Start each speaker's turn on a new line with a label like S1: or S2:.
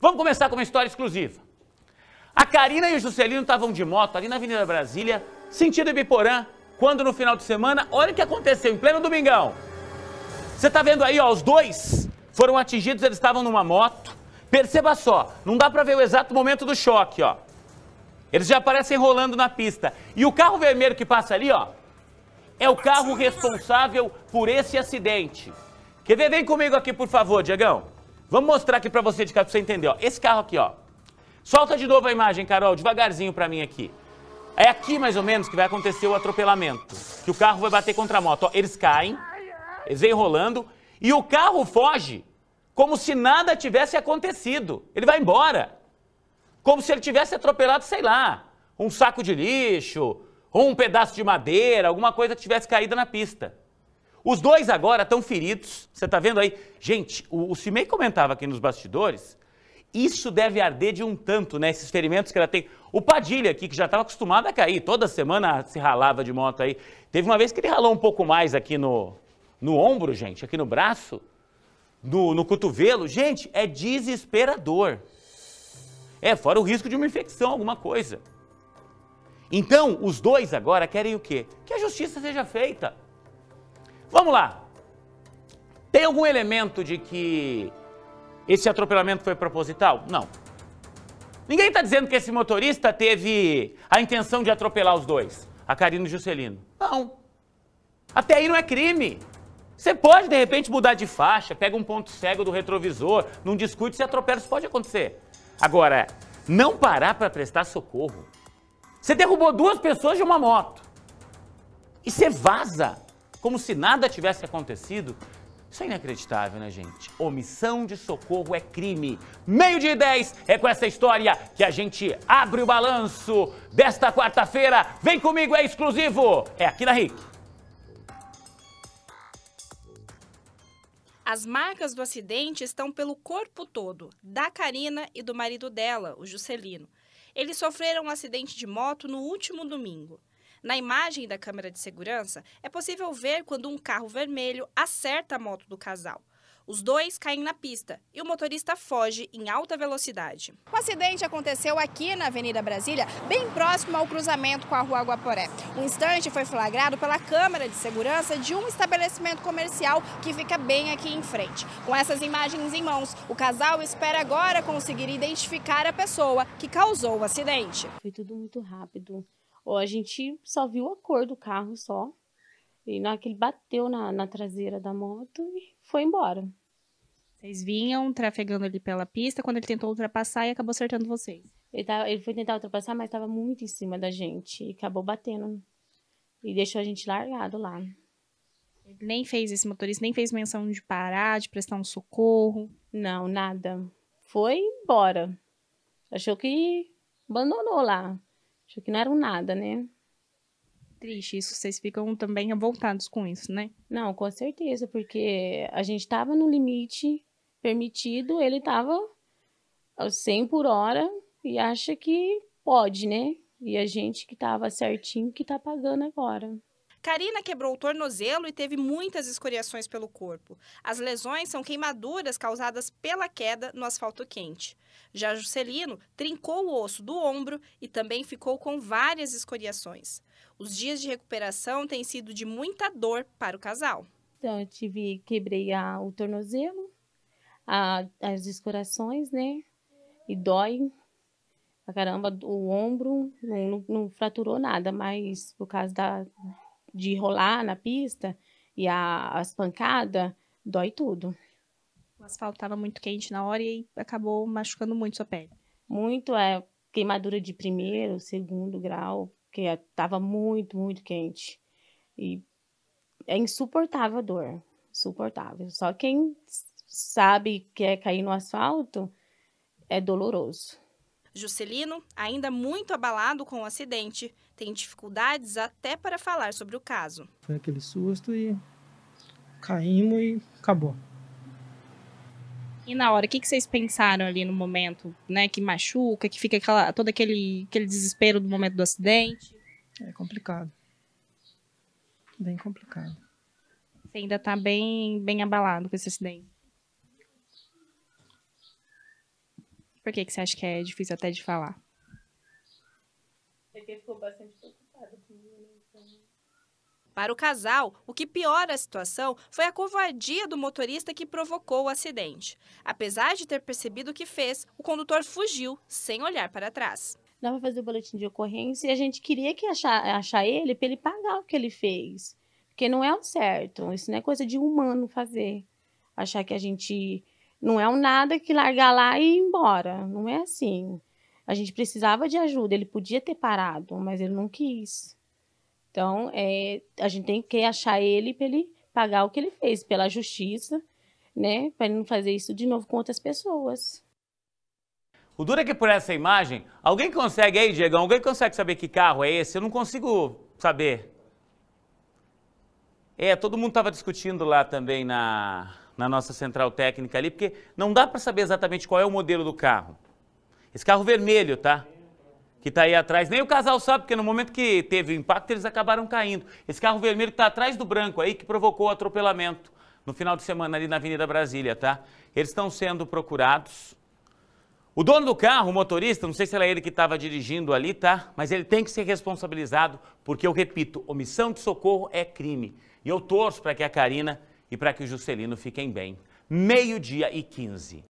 S1: Vamos começar com uma história exclusiva. A Karina e o Juscelino estavam de moto ali na Avenida Brasília, sentido Ibiporã, quando no final de semana, olha o que aconteceu em pleno domingão. Você está vendo aí, ó, os dois foram atingidos, eles estavam numa moto. Perceba só, não dá para ver o exato momento do choque, ó. Eles já aparecem rolando na pista. E o carro vermelho que passa ali, ó, é o carro responsável por esse acidente. Quer ver? Vem comigo aqui, por favor, Diegão. Vamos mostrar aqui para você de cá para você entender. Ó. Esse carro aqui, ó. Solta de novo a imagem, Carol, devagarzinho para mim aqui. É aqui mais ou menos que vai acontecer o atropelamento, que o carro vai bater contra a moto. Ó, eles caem, eles vêm rolando e o carro foge como se nada tivesse acontecido. Ele vai embora, como se ele tivesse atropelado, sei lá, um saco de lixo, ou um pedaço de madeira, alguma coisa que tivesse caído na pista. Os dois agora estão feridos. Você está vendo aí? Gente, o, o Cimei comentava aqui nos bastidores. Isso deve arder de um tanto, né? Esses ferimentos que ela tem. O Padilha aqui, que já estava acostumado a cair, toda semana se ralava de moto aí. Teve uma vez que ele ralou um pouco mais aqui no, no ombro, gente, aqui no braço, no, no cotovelo. Gente, é desesperador. É, fora o risco de uma infecção, alguma coisa. Então, os dois agora querem o quê? Que a justiça seja feita. Vamos lá. Tem algum elemento de que esse atropelamento foi proposital? Não. Ninguém está dizendo que esse motorista teve a intenção de atropelar os dois, a Karina e o Juscelino. Não. Até aí não é crime. Você pode, de repente, mudar de faixa, pega um ponto cego do retrovisor, não discute, se atropela, isso pode acontecer. Agora, não parar para prestar socorro. Você derrubou duas pessoas de uma moto. E você vaza como se nada tivesse acontecido. Isso é inacreditável, né, gente? Omissão de socorro é crime. Meio de 10 é com essa história que a gente abre o balanço desta quarta-feira. Vem comigo, é exclusivo. É aqui na RIC.
S2: As marcas do acidente estão pelo corpo todo, da Karina e do marido dela, o Juscelino. Eles sofreram um acidente de moto no último domingo. Na imagem da câmera de segurança, é possível ver quando um carro vermelho acerta a moto do casal. Os dois caem na pista e o motorista foge em alta velocidade. O acidente aconteceu aqui na Avenida Brasília, bem próximo ao cruzamento com a Rua Guaporé. O instante foi flagrado pela câmera de segurança de um estabelecimento comercial que fica bem aqui em frente. Com essas imagens em mãos, o casal espera agora
S3: conseguir identificar a pessoa que causou o acidente. Foi tudo muito rápido a gente só viu a cor do carro só. E na hora que ele bateu na, na traseira da moto e foi embora. Vocês vinham trafegando ali pela pista quando ele tentou ultrapassar e acabou acertando vocês. Ele, tava, ele foi tentar ultrapassar, mas estava muito em cima da gente e acabou batendo. E deixou a gente largado lá. Ele nem fez esse motorista, nem fez menção de parar, de prestar um socorro. Não, nada. Foi embora. Achou que abandonou lá. Acho que não eram nada, né? Triste isso, vocês ficam também revoltados com isso, né? Não, com certeza, porque a gente tava no limite permitido, ele tava aos 100 por hora e acha que pode, né? E a gente que tava certinho que tá pagando agora.
S2: Karina quebrou o tornozelo e teve muitas escoriações pelo corpo. As lesões são queimaduras causadas pela queda no asfalto quente. Já Juscelino trincou o osso do ombro e também ficou com várias escoriações. Os dias de recuperação têm sido de muita dor para o casal.
S3: Então, eu tive, quebrei a, o tornozelo, a, as escorações, né? E dói pra caramba o ombro, não, não, não fraturou nada, mas por causa da de rolar na pista e a, as pancadas, dói tudo. O asfalto estava muito quente na hora e acabou machucando muito sua pele. Muito, é queimadura de primeiro, segundo grau, porque estava muito, muito quente. E é insuportável a dor, insuportável. Só quem sabe que é cair no asfalto é doloroso.
S2: Juscelino, ainda muito abalado com o acidente, tem dificuldades até para falar sobre o caso.
S3: Foi aquele susto e caímos e acabou.
S2: E na hora, o que, que vocês pensaram ali no momento, né? Que machuca, que fica aquela, todo aquele, aquele desespero do momento do acidente? É complicado. Bem complicado. Você ainda tá bem, bem abalado com esse acidente? Por que, que você acha que é difícil até de falar?
S3: É que ele ficou bastante preocupado então.
S2: Para o casal, o que piora a situação foi a covardia do motorista que provocou o acidente. Apesar de ter percebido o que fez, o condutor fugiu, sem olhar para trás.
S3: Dava para fazer o boletim de ocorrência e a gente queria que achar, achar ele para ele pagar o que ele fez. Porque não é o certo. Isso não é coisa de humano fazer. Achar que a gente não é um nada que largar lá e ir embora. Não é assim. A gente precisava de ajuda, ele podia ter parado, mas ele não quis. Então, é, a gente tem que achar ele para ele pagar o que ele fez pela justiça, né? Para ele não fazer isso de novo com outras pessoas.
S1: O duro é que por essa imagem, alguém consegue aí, Diegão, alguém consegue saber que carro é esse? Eu não consigo saber. É, todo mundo estava discutindo lá também na, na nossa central técnica ali, porque não dá para saber exatamente qual é o modelo do carro. Esse carro vermelho, tá? Que tá aí atrás. Nem o casal sabe, porque no momento que teve o impacto, eles acabaram caindo. Esse carro vermelho que tá atrás do branco aí, que provocou o atropelamento no final de semana ali na Avenida Brasília, tá? Eles estão sendo procurados. O dono do carro, o motorista, não sei se era ele que estava dirigindo ali, tá? Mas ele tem que ser responsabilizado, porque eu repito, omissão de socorro é crime. E eu torço para que a Karina e para que o Juscelino fiquem bem. Meio-dia e 15.